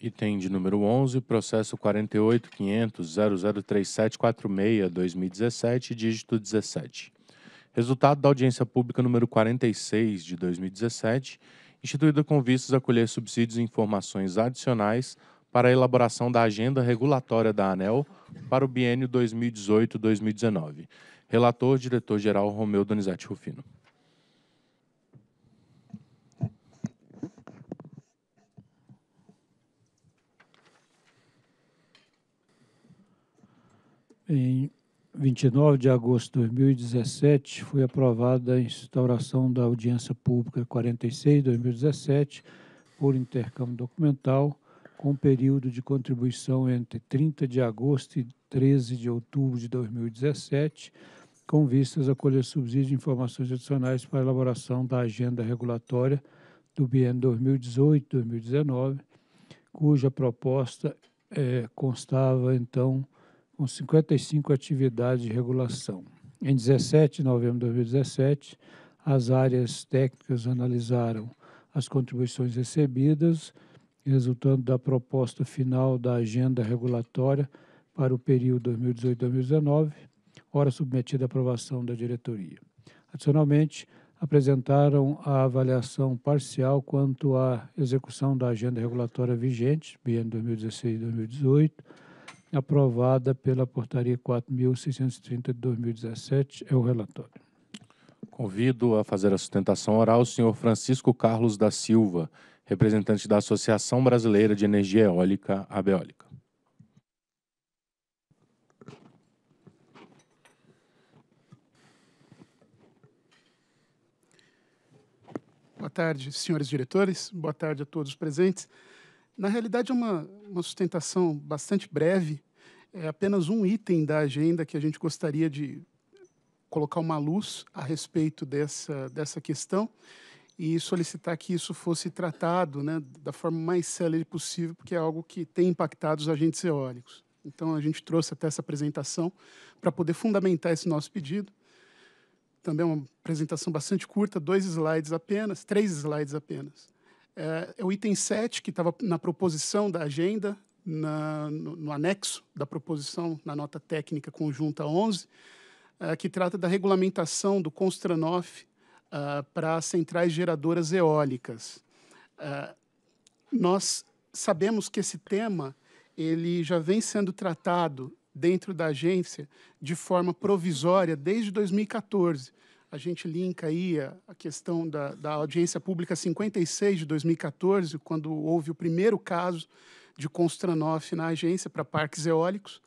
Item de número 11, processo 48.500.003746-2017, dígito 17. Resultado da audiência pública número 46 de 2017, instituída com vistas a colher subsídios e informações adicionais para a elaboração da agenda regulatória da ANEL para o biênio 2018-2019. Relator, diretor-geral Romeu Donizete Rufino. Em 29 de agosto de 2017, foi aprovada a instauração da Audiência Pública 46-2017 por intercâmbio documental, com período de contribuição entre 30 de agosto e 13 de outubro de 2017, com vistas a colher subsídios de informações adicionais para a elaboração da agenda regulatória do biênio 2018-2019, cuja proposta é, constava, então, com 55 atividades de regulação. Em 17 de novembro de 2017, as áreas técnicas analisaram as contribuições recebidas, resultando da proposta final da agenda regulatória para o período 2018-2019, hora submetida à aprovação da diretoria. Adicionalmente, apresentaram a avaliação parcial quanto à execução da agenda regulatória vigente, BN 2016 2018, aprovada pela Portaria 4.630 de 2017. É o relatório. Convido a fazer a sustentação oral o senhor Francisco Carlos da Silva, representante da Associação Brasileira de Energia Eólica, Abeólica. Boa tarde, senhores diretores. Boa tarde a todos presentes. Na realidade, é uma, uma sustentação bastante breve, é apenas um item da agenda que a gente gostaria de colocar uma luz a respeito dessa, dessa questão e solicitar que isso fosse tratado né, da forma mais célere possível, porque é algo que tem impactado os agentes eólicos. Então, a gente trouxe até essa apresentação para poder fundamentar esse nosso pedido. Também é uma apresentação bastante curta, dois slides apenas, três slides apenas. É, é o item 7, que estava na proposição da agenda, na, no, no, anexo da proposição, na nota técnica conjunta 11, uh, eh, que trata da regulamentação do Constranof uh, eh, para centrais geradoras eólicas. Uh, nós sabemos que esse tema ele já vem sendo tratado dentro da agência de forma provisória desde 2014. A gente linka aí a, a questão da, da audiência pública 56 de 2014, quando houve o primeiro caso de Constranoff na agência para parques eólicos.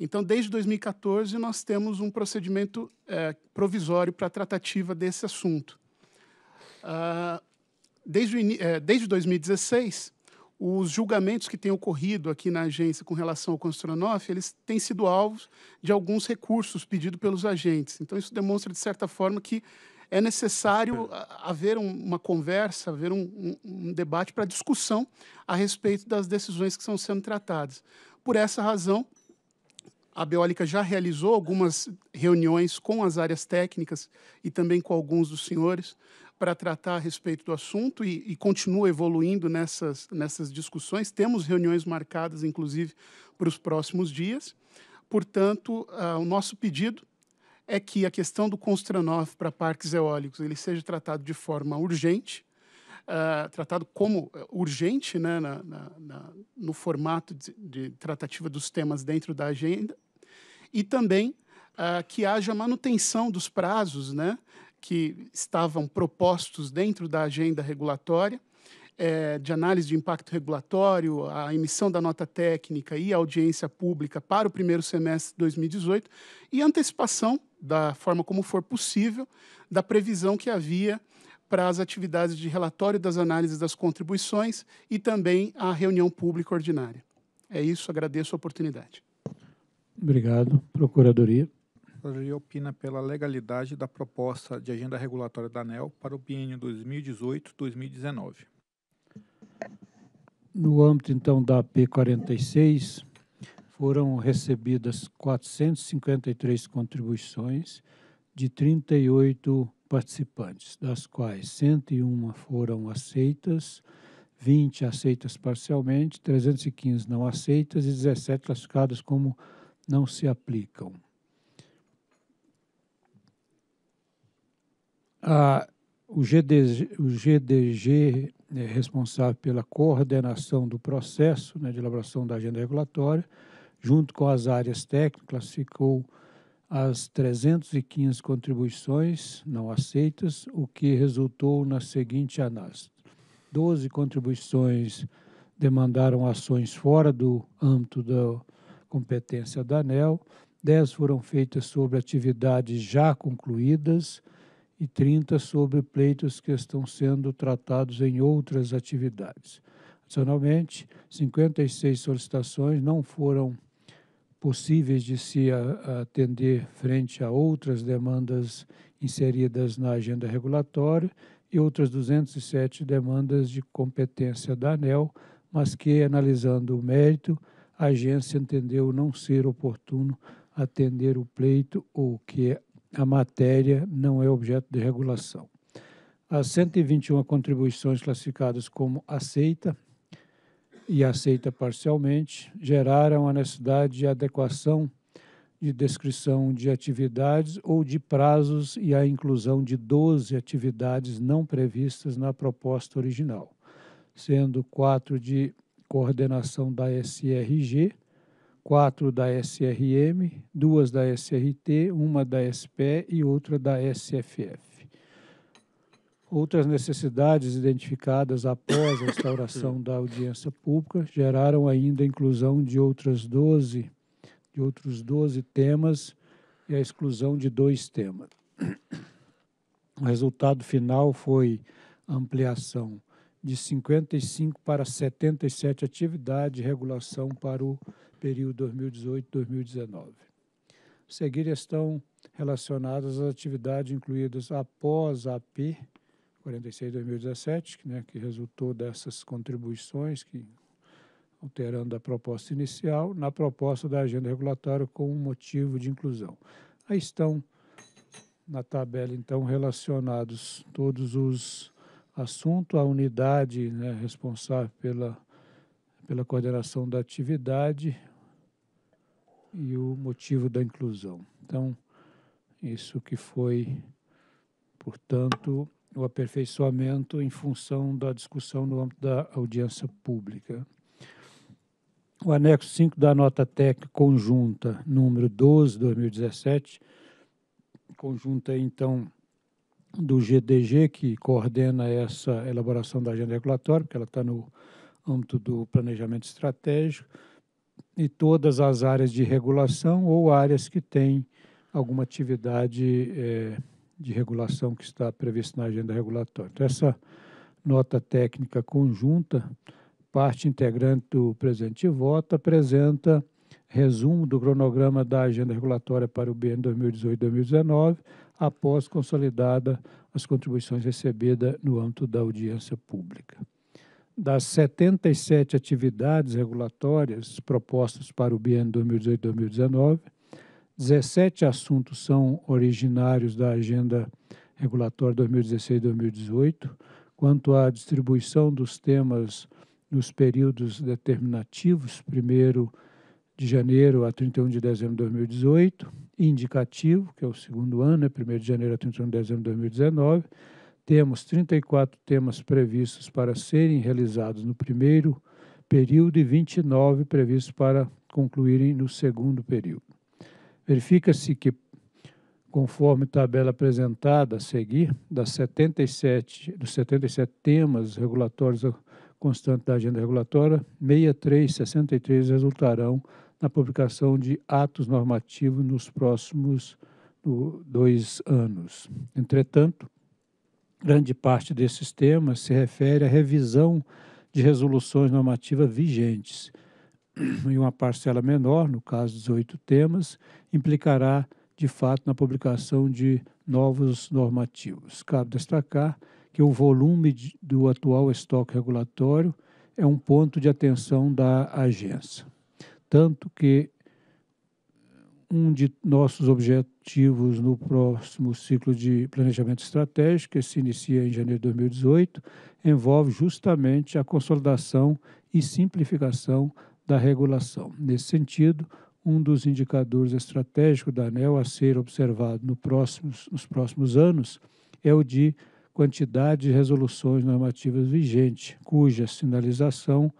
Então, desde 2014, nós temos um procedimento é, provisório para a tratativa desse assunto. Ah, desde, é, desde 2016, os julgamentos que têm ocorrido aqui na agência com relação ao Constronoff, eles têm sido alvos de alguns recursos pedidos pelos agentes. Então, isso demonstra, de certa forma, que é necessário haver uma conversa, haver um, um, um debate para discussão a respeito das decisões que estão sendo tratadas. Por essa razão, a Beólica já realizou algumas reuniões com as áreas técnicas e também com alguns dos senhores para tratar a respeito do assunto e, e, continua evoluindo nessas, nessas discussões. Temos reuniões marcadas, inclusive, para os próximos dias. Portanto, uh, o nosso pedido é que a questão do Constranov para parques eólicos ele seja tratado de forma urgente, uh, tratado como eh, urgente né, na, na, na, no formato de, de, tratativa dos temas dentro da agenda, e também uh, que haja manutenção dos prazos né, que estavam propostos dentro da agenda regulatória é, de análise de impacto regulatório, a emissão da nota técnica e a audiência pública para o primeiro semestre de 2018 e antecipação, da forma como for possível, da previsão que havia para as atividades de relatório das análises das contribuições e também a reunião pública ordinária. É isso, agradeço a oportunidade. Obrigado. Procuradoria. A Procuradoria opina pela legalidade da proposta de agenda regulatória da ANEL para o biênio 2018-2019. No âmbito, então, da P46, foram recebidas 453 contribuições de 38 participantes, das quais 101 foram aceitas, 20 aceitas parcialmente, 315 não aceitas e 17 classificadas como não se aplicam. Ah, o, GDG, o GDG é responsável pela coordenação do processo né, de elaboração da agenda regulatória, junto com as áreas técnicas, classificou as 315 contribuições não aceitas, o que resultou na seguinte análise. 12 contribuições demandaram ações fora do âmbito da competência da ANEL, 10 foram feitas sobre atividades já concluídas, e 30 sobre pleitos que estão sendo tratados em outras atividades. Adicionalmente, 56 solicitações não foram possíveis de se atender frente a outras demandas inseridas na agenda regulatória e outras 207 demandas de competência da ANEL, mas que, analisando o mérito, a agência entendeu não ser oportuno atender o pleito ou que a matéria não é objeto de regulação. As 121 contribuições classificadas como aceita e aceita parcialmente geraram a necessidade de adequação de descrição de atividades ou de prazos e a inclusão de 12 atividades não previstas na proposta original, sendo quatro de coordenação da SRG, quatro da SRM, duas da SRT, uma da SPE e outra da SFF. Outras necessidades identificadas após a instauração da audiência pública geraram ainda a inclusão de outras 12, de outros 12 temas e a exclusão de dois temas. O resultado final foi ampliação de 55 para 77 atividades, de regulação para o período 2018-2019. seguir estão relacionadas às atividades incluídas após a AP 46-2017, né, que resultou dessas contribuições que alterando a proposta inicial, na proposta da agenda regulatória com um motivo de inclusão. Aí estão na tabela, então, relacionados todos os assuntos, a unidade né, responsável pela, pela coordenação da atividade, e o motivo da inclusão. Então, isso que foi, portanto, o aperfeiçoamento em função da discussão no âmbito da audiência pública. O anexo 5 da nota técnica conjunta número 12 2017 conjunta então do GDG que coordena essa elaboração da agenda regulatória, porque ela está no âmbito do planejamento estratégico, e todas as áreas de regulação ou áreas que têm alguma atividade é, de regulação que está prevista na agenda regulatória. Então, essa nota técnica conjunta, parte integrante do presente voto, apresenta resumo do cronograma da agenda regulatória para o BN 2018-2019, após consolidada as contribuições recebidas no âmbito da audiência pública das 77 atividades regulatórias propostas para o biênio 2018-2019, 17 assuntos são originários da Agenda Regulatória 2016-2018. Quanto à distribuição dos temas nos períodos determinativos, primeiro de janeiro a 31 de dezembro de 2018, indicativo, que é o segundo ano, é né? 1 de janeiro a 31 de dezembro de 2019, temos 34 temas previstos para serem realizados no primeiro período e 29 previstos para concluírem no segundo período. Verifica-se que, conforme tabela apresentada a seguir, das 77, dos 77 temas regulatórios constantes da agenda regulatória, 63, 63 resultarão na publicação de atos normativos nos próximos dois anos. Entretanto, Grande parte desses temas se refere à revisão de resoluções normativas vigentes, e uma parcela menor, no caso 18 temas, implicará de fato na publicação de novos normativos. Cabe destacar que o volume de, do atual estoque regulatório é um ponto de atenção da agência, tanto que um de nossos objetivos no próximo ciclo de planejamento estratégico, que se inicia em janeiro de 2018, envolve justamente a consolidação e simplificação da regulação. Nesse sentido, um dos indicadores estratégicos da ANEL a ser observado no próximos, nos próximos anos é o de quantidade de resoluções normativas vigentes, cuja sinalização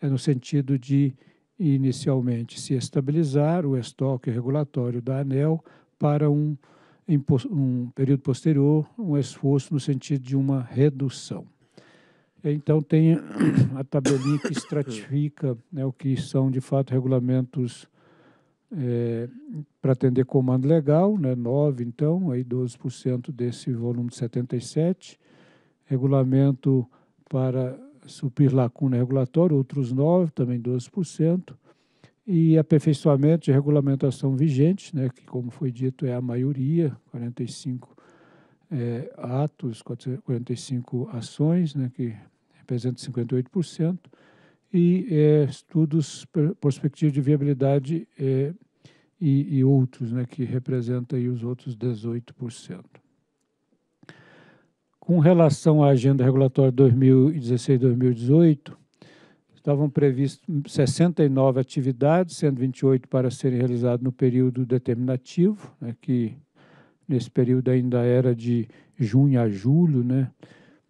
é no sentido de inicialmente se estabilizar o estoque regulatório da ANEL para um, um período posterior, um esforço no sentido de uma redução. Então, tem a tabelinha que estratifica né, o que são, de fato, regulamentos é, para atender comando legal, né, 9, então, aí 12% desse volume de 77, regulamento para suprir lacuna regulatória, outros 9, também 12%, e aperfeiçoamento de regulamentação vigente, né, que, como foi dito, é a maioria, 45 é, atos, 45 ações, né, que representa 58%, e é, estudos perspectiva de viabilidade é, e, e, outros, né, que representa aí os outros 18%. Com relação à agenda regulatória 2016-2018, estavam previstas 69 atividades, 128 para serem realizadas no período determinativo, né, que nesse período ainda era de junho a julho, né?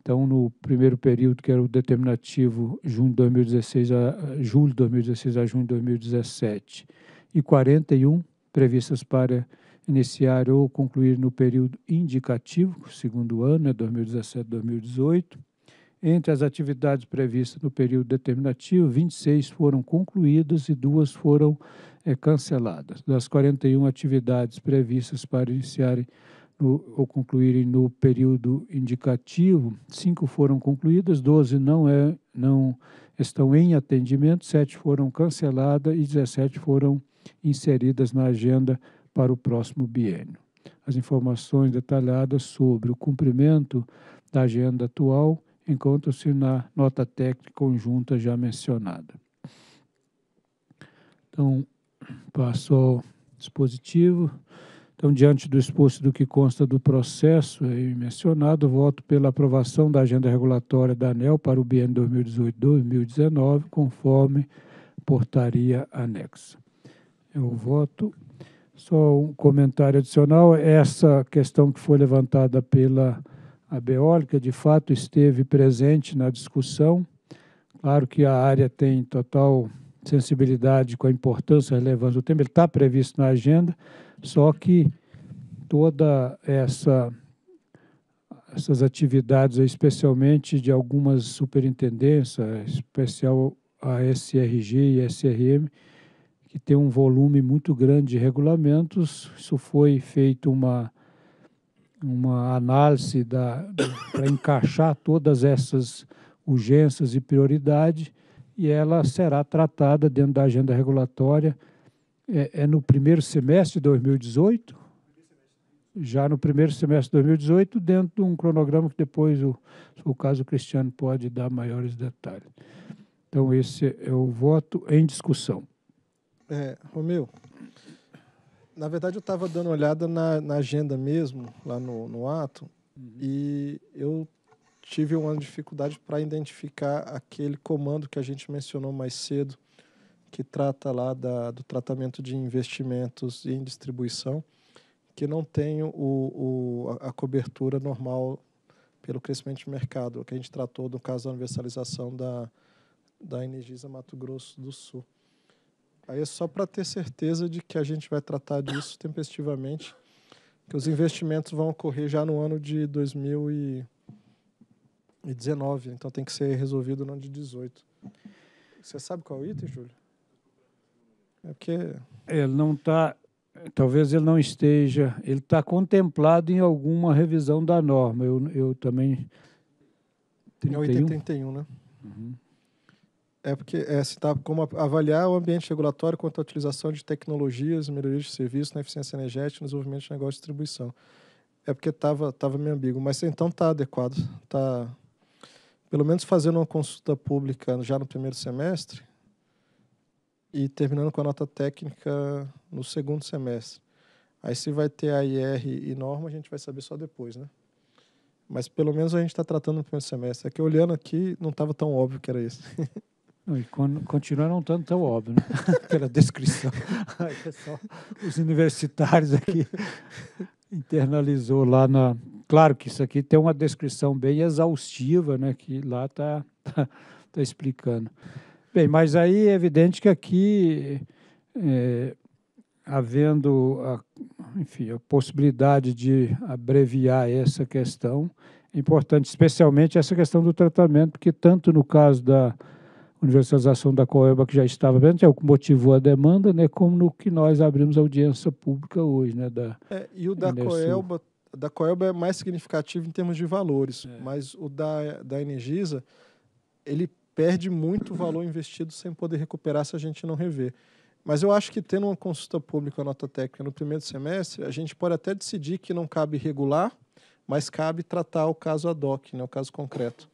Então, no primeiro período, que era o determinativo, junho 2016 a julho de 2016 a junho de 2017, e 41 previstas para iniciar ou concluir no período indicativo, é segundo ano, é né, 2017-2018. Entre as atividades previstas no período determinativo, 26 foram concluídas e duas foram é, canceladas. Das 41 atividades previstas para iniciarem no, ou concluírem no período indicativo, cinco foram concluídas, 12 não, é, não estão em atendimento, sete foram canceladas e 17 foram inseridas na agenda para o próximo biênio. As informações detalhadas sobre o cumprimento da agenda atual encontram-se na nota técnica conjunta já mencionada. Então, passo ao dispositivo. Então, diante do exposto do que consta do processo aí mencionado, voto pela aprovação da agenda regulatória da ANEL para o biênio 2018-2019, conforme portaria anexa. Eu voto só um comentário adicional. Essa questão que foi levantada pela Beólica, de fato, esteve presente na discussão. Claro que a área tem total sensibilidade com a importância e relevância do tema, ele está previsto na agenda, só que toda essa essas atividades, especialmente de algumas superintendências, especial a SRG e SRM, que tem um volume muito grande de regulamentos. Isso foi feito uma, uma análise para encaixar todas essas urgências e prioridade e ela será tratada dentro da agenda regulatória é, é no primeiro semestre de 2018, já no primeiro semestre de 2018, dentro de um cronograma que depois, o, o caso Cristiano pode dar maiores detalhes. Então, esse é o voto em discussão. É, Romeu, na verdade eu estava dando uma olhada na, na, agenda mesmo, lá no, no ato, uhum. e eu tive uma dificuldade para identificar aquele comando que a gente mencionou mais cedo, que trata lá da, do tratamento de investimentos em distribuição, que não tem o, o, a cobertura normal pelo crescimento de mercado, que a gente tratou no caso da universalização da, da Energisa Mato Grosso do Sul. Aí é só para ter certeza de que a gente vai tratar disso tempestivamente, que os investimentos vão ocorrer já no ano de 2019, então tem que ser resolvido no ano de 2018. Você sabe qual é o item, Júlio? É porque ele não está talvez ele não esteja, ele está contemplado em alguma revisão da norma. Eu, eu também. 31? É o item 31, né? Uhum. É porque é citar tá como avaliar o ambiente regulatório quanto à utilização de tecnologias, melhorias de serviço na eficiência energética, no desenvolvimento de negócio de distribuição. É porque estava tava meio ambíguo, mas então está adequado. Tá, pelo menos fazendo uma consulta pública já no primeiro semestre e terminando com a nota técnica no segundo semestre. Aí se vai ter a IR e norma, a gente vai saber só depois, né? Mas pelo menos a gente está tratando no primeiro semestre. É que olhando aqui, não estava tão óbvio que era isso. e continua não tanto tão óbvio, né? pela descrição. Aí, pessoal, é os universitários aqui internalizou lá na. Claro que isso aqui tem uma descrição bem exaustiva, né? Que lá está tá, tá, explicando. Bem, mas aí é evidente que aqui, é, havendo a, enfim, a possibilidade de abreviar essa questão, é importante, especialmente essa questão do tratamento, porque tanto no caso da universalização da Coelba que já estava vendo, é o que motivou a demanda, né, como no que nós abrimos a audiência pública hoje. Né, da, é, e o da Coelba, da Coelba é mais significativo em termos de valores, é. mas o da, da Energisa, ele perde muito valor investido sem poder recuperar se a gente não rever. Mas eu acho que tendo uma consulta pública à nota técnica no primeiro semestre, a gente pode até decidir que não cabe regular, mas cabe tratar o caso ad hoc, né, o caso concreto.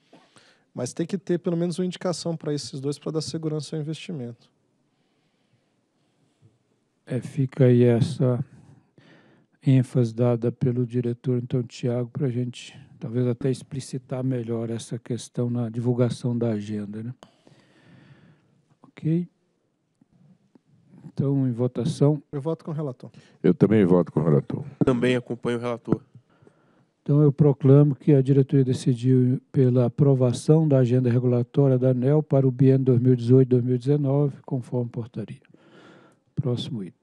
Mas tem que ter pelo menos uma indicação para esses dois para dar segurança ao investimento. É, fica aí essa ênfase dada pelo diretor, então, Tiago, para a gente talvez até explicitar melhor essa questão na divulgação da agenda. Né? Ok. Então, em votação. Eu voto com o relator. Eu também voto com o relator. Também acompanho o relator. Então, eu proclamo que a diretoria decidiu pela aprovação da agenda regulatória da ANEL para o biênio 2018-2019, conforme portaria. Próximo item.